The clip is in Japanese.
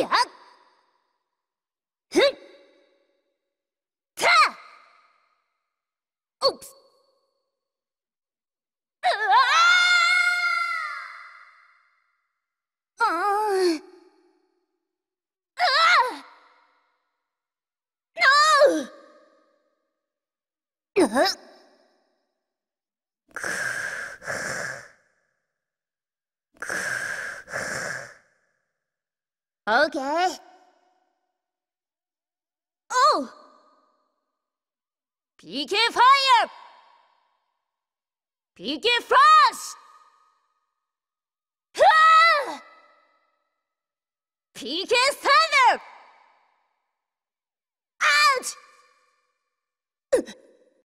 やっふんたおっ Okay. Oh! PK Fire! PK Frost! PK Thunder! Ouch!